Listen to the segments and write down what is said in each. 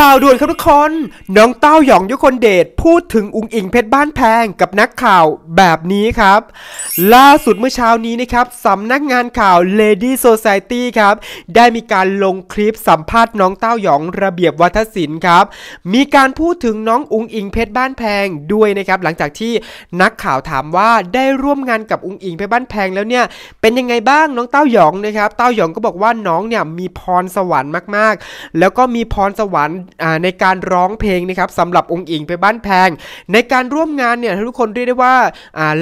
ข่าวด่วนครับทุกคนน้องเต้าหยองยุคนเดชพูดถึง อุงอิงเพชรบ้านแพงกับนักข่าวแบบนี้ครับล่าสุดเมื่อเช้านี้นะครับสำนักงานข่าว Lady Society ครับ ได้มีการลงคลิปสัมภาษณ์น้องเต้าหยองระเบียบวัฒศิลป์ครับมีการพูดถึงน้องอุงอิงเพชรบ้านแพงด้วยนะครับหลังจากที่นักข่าวถามว่าได้ร่วมงานกับอุงอิงเพชรบ้านแพงแล้วเนี่ยเป็นยังไงบ้างน้องเต้าหยองนะครับเต้าหยองก็บอกว่าน้องเนี่ยมีพรสวรรค์มากๆ แล้วก็มีพรสวรรค์ในการร้องเพลงนะครับสำหรับองค์อิงไปบ้านแพง ในการร่วมงานเนี่ยทุกคนเรียกได้ว่า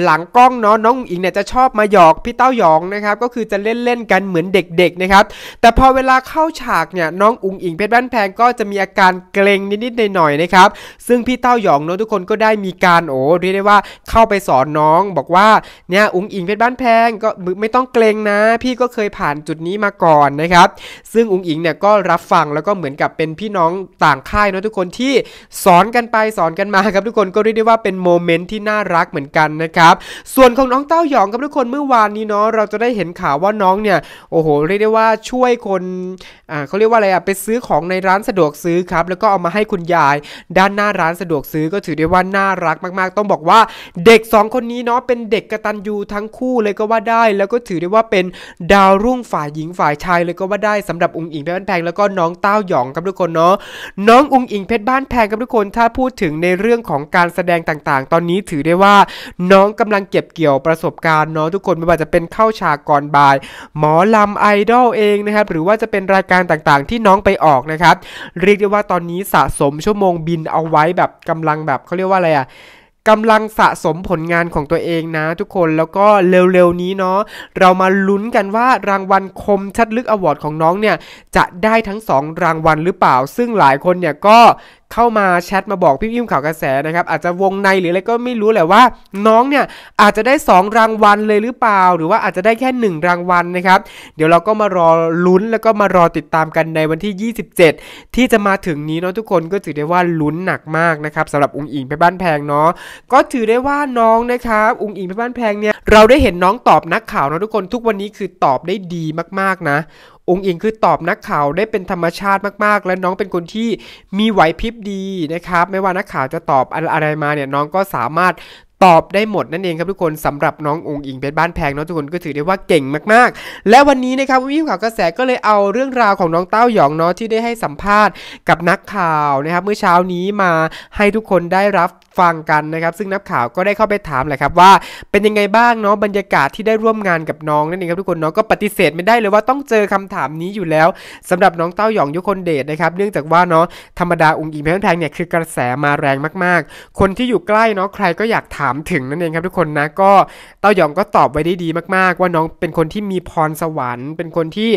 หลังกล้องเนาะน้องอิงเนี่ยจะชอบมาหยอกพี่เต้าหยองนะครับก็คือจะเล่นเล่นกันเหมือนเด็กๆนะครับแต่พอเวลาเข้าฉากเนี่ยน้องอุงอิงเพชรบ้านแพง ก็จะมีอาการเกรงนิดๆหน่อยๆนะครับซึ่งพี่เต้าหยองเนาะทุกคนก็ได้มีการโอ้เรียกได้ว่าเข้าไปสอนน้อง บอกว่าเนี่ยอุงอิงเพชรบ้านแพงก็ไม่ต้องเกรงนะ พี่ก็เคยผ่านจุดนี้มาก่อนนะครับ ซึ่งอุงอิงเนี่ยก็รับฟังแล้วก็เหมือนกับเป็นพี่น้องต่างค่ายเนาะทุกคนที่สอนกันไปสอนกันมาครับ ทุกคนก็เรียกได้ว่าเป็นโมเมนต์ที่น่ารักเหมือนกันนะครับส่วนของน้องเต้าหยองครับทุกคนเมื่อวานนี้เนาะเราจะได้เห็นข่าวว่าน้องเนี่ย โอ้โหเรียกได้ว่าช่วยคนอ่าเขาเรียกว่าอะไรอะไปซื้อของในร้านสะดวกซื้อครับแล้วก็เอามาให้คุณยายด้านหน้าร้านสะดวกซื้อก็ถือได้ว่าน่ารักมากๆ ต้องบอกว่าเด็ก 2 คนนี้เนาะเป็นเด็กกระตันยูทั้งคู่เลยก็ว่าได้ แล้วก็ถือได้ว่าเป็นดาวรุ่งฝ่ายหญิงฝ่ายชายเลยก็ว่าได้สำหรับองค์อิงแป้นแพงแล้วก็น้องเต้าหยองครับทุกคนเนาะน้อง อุงอิงเพชรบ้านแพงครับทุกคน ถ้าพูดถึงในเรื่องของการแสดงต่างๆ ตอนนี้ถือได้ว่าน้องกำลังเก็บเกี่ยวประสบการณ์เนาะทุกคนไม่ว่าจะเป็นเข้าฉากก่อนบ่าย หมอลำไอดอลเองนะครับหรือว่าจะเป็นรายการต่างๆที่น้องไปออกนะครับ เรียกได้ว่าตอนนี้สะสมชั่วโมงบินเอาไว้แบบกำลังแบบเขาเรียกว่าอะไรอะะกำลังสะสมผลงานของตัวเองนะทุกคนแล้วก็เร็วๆนี้เนาะเรามาลุ้นกันว่ารางวัลคมชัดลึกอวอร์ดของน้องเนี่ย จะได้ทั้ง2รางวัลหรือเปล่าซึ่งหลายคนเนี่ยก็เข้ามาแชทมาบอก พี่อิ่มข่าวกระแสนะครับอาจจะวงในหรืออะไรก็ไม่รู้แหละว่าน้องเนี่ยอาจจะได้ 2 รางวัลเลยหรือเปล่า หรือว่าอาจจะได้แค่ 1 รางวัลนะครับเดี๋ยวเราก็มารอลุ้นแล้วก็มารอติดตามกันในวันที่ 27 ที่จะมาถึงนี้เนาะทุกคนก็ถือได้ว่าลุ้นหนักมากนะครับสำหรับอุ้งอิงไปบ้านแพงเนาะก็ถือได้ว่าน้องนะครับอุ้งอิงไปบ้านแพงเนี่ยเราได้เห็นน้องตอบนักข่าวเนาะทุกคนทุกวันนี้คือตอบได้ดีมากๆนะองค์อิงคือตอบนักข่าวได้เป็นธรรมชาติมากๆ และน้องเป็นคนที่มีไหวพริบดีนะครับ ไม่ว่านักข่าวจะตอบอะไรมาเนี่ยน้องก็สามารถตอบได้หมดนั่นเองครับทุกคนสำหรับน้ององค์อิงเพชรบ้านแพงเนาะทุกคนก็ถือได้ว่าเก่งมากๆ และวันนี้นะครับวิวข่าวกระแสก็เลยเอาเรื่องราวของน้องเต้าหยองเนาะที่ได้ให้สัมภาษณ์กับนักข่าวนะครับเมื่อเช้านี้มาให้ทุกคนได้รับฟังกันนะครับ ซึ่งนักข่าวก็ได้เข้าไปถามแหละครับว่าเป็นยังไงบ้างเนาะบรรยากาศที่ได้ร่วมงานกับน้องนั่นเองครับทุกคนเนาะก็ปฏิเสธไม่ได้เลยว่าต้องเจอคำถามนี้อยู่แล้ว สำหรับน้องเต้าหยองยุคนเดชนะครับเนื่องจากว่าเนาะธรรมดาองค์อิงเพชรบ้านแพงเนี่ยคือกระแสมาแรงมากๆ คนที่อยู่ใกล้เนาะใครก็อยากถามามถึงนั่นเองครับทุกคนนะก็เต้ายองก็ตอบไว้ได้ดีมากๆ ว่าน้องเป็นคนที่มีพรสวรรค์ เป็นคนที่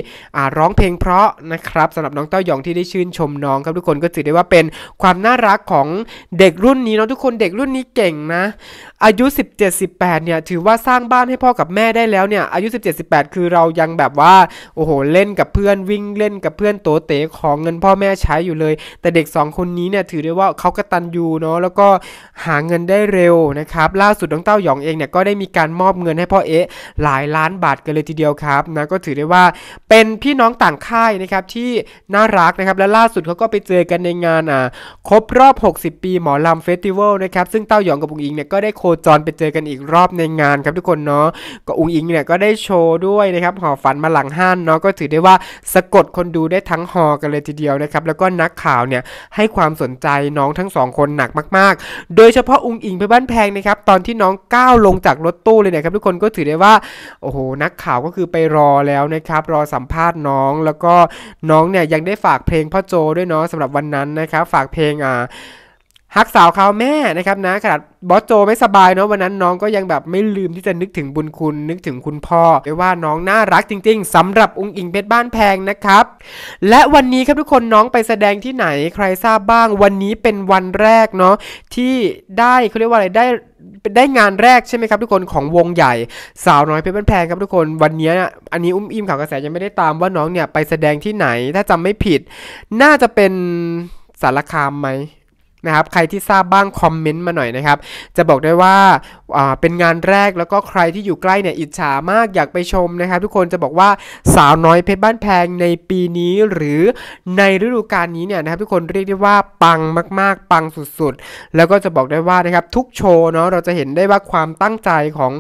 ร้องเพลงเพราะนะครับสำหรับน้องเต้ายองที่ได้ชื่นชมน้องครับทุกคนก็ถือได้ว่าเป็นความน่ารักของเด็กรุ่นนี้เนาะทุกคนเด็กรุ่นนี้เก่งนะอายุ 17-18 เนี่ย ถือว่าสร้างบ้านให้พ่อกับแม่ได้แล้วเนี่ย อายุ 17-18 คือเรายังแบบว่า โอ้โห เล่นกับเพื่อนวิ่งเล่นกับเพื่อนโตเต๋ของเงินพ่อแม่ใช้อยู่เลย แต่เด็ก 2 คนนี้เนี่ยถือได้ว่าเขากระตันยูเนาะ แล้วก็หาเงินได้เร็วนะครับ ล่าสุดน้องเต้าหยองเองเนี่ยก็ได้มีการมอบเงินให้พ่อเอ๊หลายล้านบาทกันเลยทีเดียวครับนะ ก็ถือได้ว่าเป็นพี่น้องต่างค่ายนะครับที่น่ารักนะครับ และล่าสุดเขาก็ไปเจอกันในงานอ่ะ ครบรอบ 60 ปีหมอลำเฟสติวัลนะครับ ซึ่งเต้าหยองกับปุ๋งอิงเนี่ยก็ได้โคจรไปเจอกันอีกรอบในงานครับทุกคนเนาะก็อุ้งอิงเนี่ยก็ได้โชว์ด้วยนะครับหอฝันมาหลังห้านเนาะก็ถือได้ว่าสะกดคนดูได้ทั้งหอกันเลยทีเดียวนะครับ แล้วก็นักข่าวเนี่ยให้ความสนใจน้องทั้งสองคนหนักมากๆ โดยเฉพาะอุ้งอิงไปบ้านแพงนะครับตอนที่น้องก้าวลงจากรถตู้เลยนะครับทุกคนก็ถือได้ว่าโอ้โหนักข่าวก็คือไปรอแล้วนะครับรอสัมภาษณ์น้องแล้วก็น้องเนี่ยยังได้ฝากเพลงพ่อโจด้วยเนาะสำหรับวันนั้นนะครับ ฝากเพลงอ่าฮักสาวเขาแม่นะครับนะขนาดบอสโจไม่สบายเนาะวันนั้นน้องก็ยังแบบไม่ลืมที่จะนึกถึงบุญคุณนึกถึงคุณพ่อไวว่าน้องน่ารักจริง ๆ สำหรับองค์อิงเพชรบ้านแพงนะครับ และวันนี้ครับทุกคนน้องไปแสดงที่ไหนใครทราบบ้าง วันนี้เป็นวันแรกเนาะที่ได้เขาเรียกว่าอะไรได้ได้งานแรกใช่ไหมครับทุกคนของวงใหญ่สาวน้อยเพชรบ้านแพงครับทุกคนวันนี้อันนี้อุ้มอิมข่าวกระแสยังไม่ได้ตามว่าน้องเนี่ยไปแสดงที่ไหนถ้าจำไม่ผิด น่าจะเป็นสารคามไหมนะครับใครที่ทราบบ้างคอมเมนต์มาหน่อยนะครับ จะบอกได้ว่าเป็นงานแรกแล้วก็ใครที่อยู่ใกล้เนี่ยอิจฉามากอยากไปชมนะครับ ทุกคนจะบอกว่าสาวน้อยเพชรบ้านแพงในปีนี้หรือในฤดูกาลนี้เนี่ยนะครับทุกคนเรียกได้ว่าปังมากๆ ปังสุดๆ แล้วก็จะบอกได้ว่านะครับทุกโชว์เนาะเราจะเห็นได้ว่าความตั้งใจของ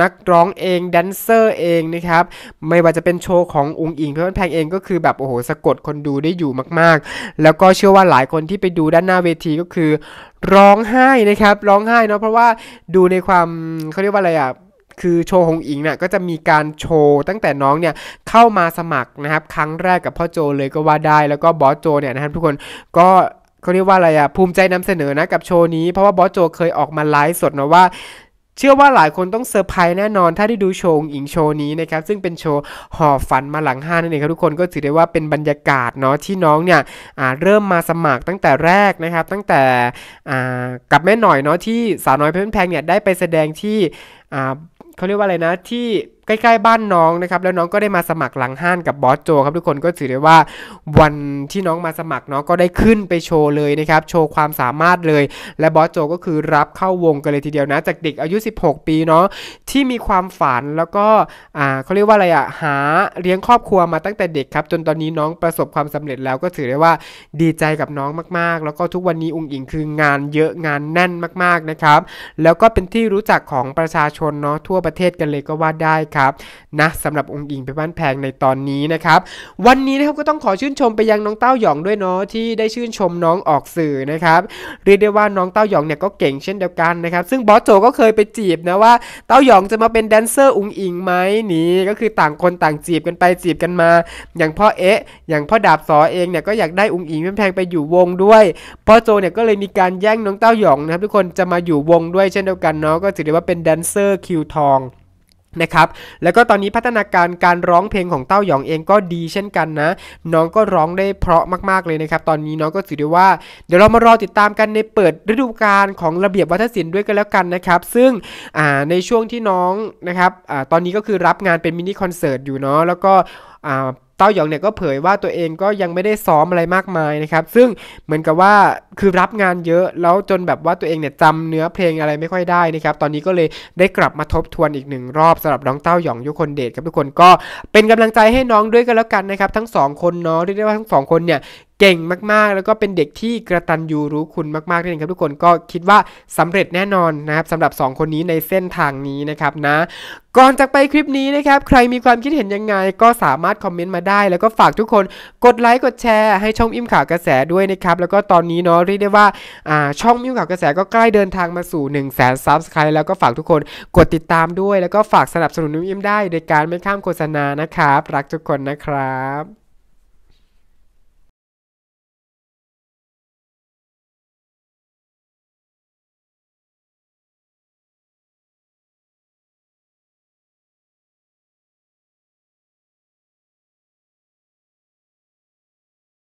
นักร้องเองแดนเซอร์เองนะครับไม่ว่าจะเป็นโชว์ขององค์อิง เพชรบ้านแพงเอง ก็คือแบบโอ้โหสะกดคนดูได้อยู่มาก ๆ แล้วก็เชื่อว่าหลายคนที่ไปดูด้านหน้าเวทีก็คือร้องไห้นะครับร้องไห้เนาะเพราะว่าดูในความเขาเรียกว่าอะไรอะ่ะคือโชว์หงอิงเนี่ยก็จะมีการโชว์ตั้งแต่น้องเนี่ยเข้ามาสมัครนะครับ ครั้งแรกกับพ่อโจเลยก็ว่าได้แล้วก็บอสโจเนี่ยนะครับทุกคนก็เขาเรียกว่าอะไรอะภูมิใจนำเสนอนะกับโชว์นี้เพราะว่าบอสโจเคยออกมาไลฟ์สดนะว่าเชื่อว่าหลายคนต้องเซอร์ไพรส์แน่นอน ถ้าได้ดูโชว์อิงโชว์นี้นะครับซึ่งเป็นโชว์หอฝันมาหลังห้านั่นเองครับ ทุกคนก็ถือได้ว่าเป็นบรรยากาศเนาะที่น้องเนี่ยเริ่มมาสมัครตั้งแต่แรกนะครับ ตั้งแต่กับแม่หน่อยเนาะที่สาวน้อยเพื่อนแพงเนี่ยได้ไปแสดงที่เขาเรียกว่าอะไรนะที่ใกล้ๆบ้านน้องนะครับแล้วน้องก็ได้มาสมัครหลังห้านกับบอสโจครับทุกคนก็ถือได้ว่าวันที่น้องมาสมัครน้องก็ได้ขึ้นไปโชว์เลยนะครับโชว์ความสามารถเลย และบอสโจก็คือรับเข้าวงกันเลยทีเดียวนะจากเด็กอายุ 16 ปีเนาะที่มีความฝันแล้วก็อ่าเขาเรียกว่าอะไรอะหาเลี้ยงครอบครัวมาตั้งแต่เด็กครับจนตอนนี้น้องประสบความสำเร็จ แล้วก็ถือได้ว่าดีใจกับน้องมากๆ แล้วก็ทุกวันนี้อุ้งอิงคืองานเยอะงานแน่นมาก ๆนะครับ แล้วก็เป็นที่รู้จักของประชาชนเนาะทั่วประเทศกันเลยก็ว่าได้ครับนะครับนะสำหรับองค์หญิงไปบ้านแพงในตอนนี้นะครับวันนี้นะครับก็ต้องขอชื่นชมไปยังน้องเต้าหยองด้วยเนาะที่ได้ชื่นชมน้องออกสื่อนะครับเรียกได้ว่าน้องเต้าหยองเนี่ยก็เก่งเช่นเดียวกันนะครับ ซึ่งบอสโจก็เคยไปจีบนะว่า เต้าหยองจะมาเป็นแดนเซอร์องค์หญิงไหมนี่ก็คือต่างคนต่างจีบกันไปจีบกันมา อย่างพ่อเอ๊ะอย่างพ่อดาบสอเองเนี่ยก็อยากได้องค์หญิงแพงไปอยู่วงด้วยพ่อโจเนี่ยก็เลยมีการแย่งน้องเต้าหยองนะครับทุกคนจะมาอยู่วงด้วยเช่นเดียวกันเนาะก็ถือได้ว่าเป็นแดนเซอร์คิวทองนะครับ แล้วก็ตอนนี้พัฒนาการการร้องเพลงของเต้าหยองเองก็ดีเช่นกันนะ น้องก็ร้องได้เพราะมากๆเลยนะครับ ตอนนี้น้องก็ถือได้ว่าเดี๋ยวเรามารอติดตามกันในเปิดฤดูกาลของระเบียบวัฒนศิลป์ด้วยกันแล้วกันนะครับ ซึ่งในช่วงที่น้องนะครับอตอนนี้ก็คือรับงานเป็นมินิคอนเสิร์ตอยู่เนาะ แล้วก็เต้าหยองเนี่ยก็เผยว่าตัวเองก็ยังไม่ได้ซ้อมอะไรมากมายนะครับ ซึ่งเหมือนกับว่าคือรับงานเยอะแล้วจนแบบว่าตัวเองเนี่ยจำเนื้อเพลงอะไรไม่ค่อยได้นะครับ ตอนนี้ก็เลยได้กลับมาทบทวนอีกหนึ่งรอบสำหรับน้องเต้าหยองยุคนเดชกับทุกคนก็เป็นกำลังใจให้น้องด้วยกันแล้วกันนะครับ ทั้ง 2 คนเนาะเรียกได้ว่าทั้ง 2 คนเนี่ยเก่งมากๆ แล้วก็เป็นเด็กที่กระตันยูรู้คุณมากๆนั่นเองครับ ทุกคนก็คิดว่าสำเร็จแน่นอนนะครับสำหรับ 2 คนนี้ในเส้นทางนี้นะครับนะ ก่อนจากไปคลิปนี้นะครับ ใครมีความคิดเห็นยังไงก็สามารถคอมเมนต์มาได้ แล้วก็ฝากทุกคนกดไลค์กดแชร์ให้ช่องอิ่มข่าวกระแสด้วยนะครับแล้วก็ตอนนี้เนาะเรียกได้ว่าช่องอิ่มข่าวกระแสก็ใกล้เดินทางมาสู่1นึ่งแสนซับสไครต์แล้วก็ฝากทุกคนกดติดตามด้วย แล้วก็ฝากสนับสนุนอิ่มได้โดยการไม่ข้ามโฆษณานะครับรักทุกคนนะครับ